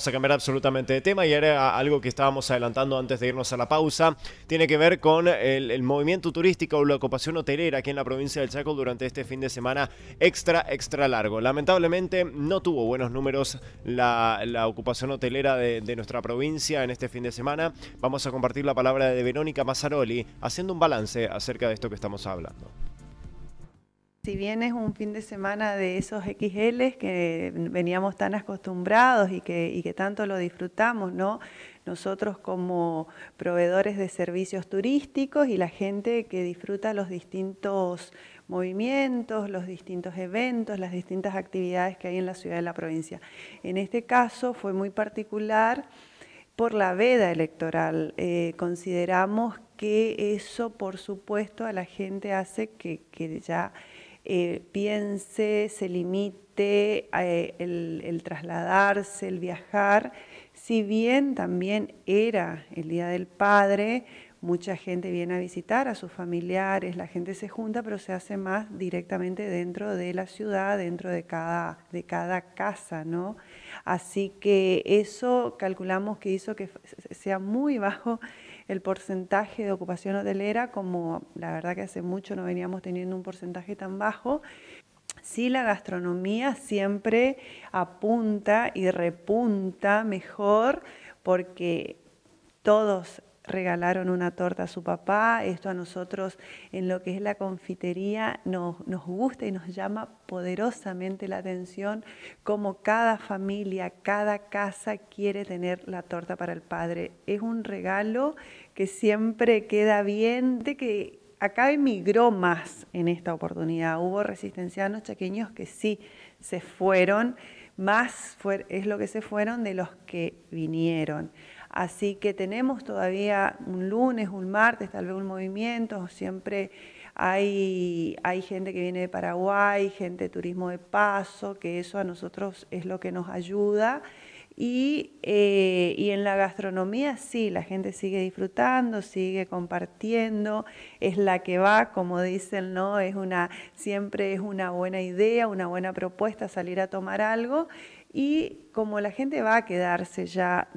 Vamos a cambiar absolutamente de tema y era algo que estábamos adelantando antes de irnos a la pausa. Tiene que ver con el, movimiento turístico o la ocupación hotelera aquí en la provincia del Chaco durante este fin de semana extra, extra largo. Lamentablemente no tuvo buenos números la, ocupación hotelera de, de, nuestra provincia en este fin de semana. Vamos a compartir la palabra de Verónica Mazzaroli haciendo un balance acerca de esto que estamos hablando si es un fin de semana de esos XL que veníamos tan acostumbrados y que, tanto lo disfrutamos, ¿no? Nosotros como proveedores de servicios turísticos y la gente que disfruta los distintos movimientos, los distintos eventos, las distintas actividades que hay en la ciudad de la provincia. En este caso fue muy particular por la veda electoral. Eh, consideramos que eso, por supuesto, a la gente hace que ya eh, piense, se limite eh, el, trasladarse, el viajar. Si bien también era el Día del Padre, mucha gente viene a visitar a sus familiares, la gente se junta, pero se hace más directamente dentro de la ciudad, dentro de cada, de cada casa, ¿no? Así que eso calculamos que hizo que sea muy bajo el porcentaje de ocupación hotelera, como la verdad que hace mucho no veníamos teniendo un porcentaje tan bajo. Sí, la gastronomía siempre apunta y repunta mejor porque todos regalaron una torta a su papá, esto a nosotros en lo que es la confitería nos, nos gusta y nos llama poderosamente la atención como cada familia, cada casa quiere tener la torta para el padre. Es un regalo que siempre queda bien, de que acá emigró más en esta oportunidad. Hubo resistencianos chaqueños que sí se fueron, más es lo que se fueron de los que vinieron. Así que tenemos todavía un lunes, un martes, tal vez un movimiento, siempre hay, hay gente que viene de Paraguay, gente de turismo de paso, que eso a nosotros es lo que nos ayuda. Y, eh, y, en la gastronomía sí, la gente sigue disfrutando, sigue compartiendo, es la que va, como dicen, ¿no? Es una, siempre es una buena idea, una buena propuesta salir a tomar algo. Y como la gente va a quedarse ya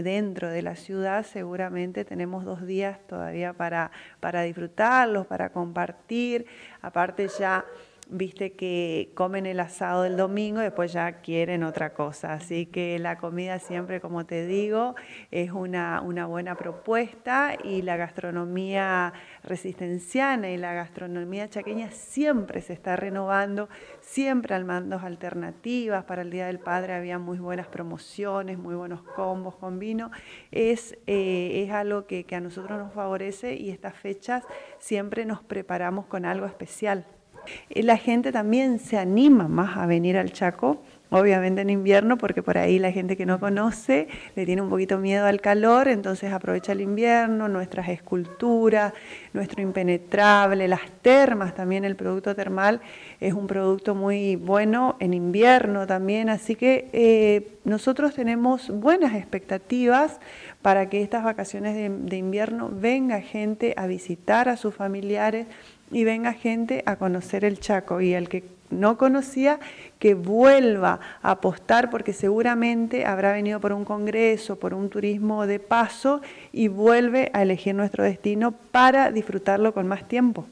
dentro de la ciudad, seguramente tenemos dos días todavía para, para disfrutarlos, para compartir. Aparte ya viste que comen el asado del domingo y después ya quieren otra cosa. Así que la comida siempre, como te digo, es una, buena propuesta y la gastronomía resistenciana y la gastronomía chaqueña siempre se está renovando, siempre al mandos alternativas. Para el Día del Padre había muy buenas promociones, muy buenos combos con vino. Es, eh, algo que a nosotros nos favorece y estas fechas siempre nos preparamos con algo especial. La gente también se anima más a venir al Chaco, obviamente en invierno, porque por ahí la gente que no conoce le tiene un poquito miedo al calor, entonces aprovecha el invierno, nuestras esculturas, nuestro impenetrable, las termas también, el producto termal es un producto muy bueno en invierno también, así que eh, nosotros tenemos buenas expectativas para que estas vacaciones de invierno venga gente a visitar a sus familiares, y venga gente a conocer el Chaco y el que no conocía, que vuelva a apostar porque seguramente habrá venido por un congreso, por un turismo de paso y vuelve a elegir nuestro destino para disfrutarlo con más tiempo.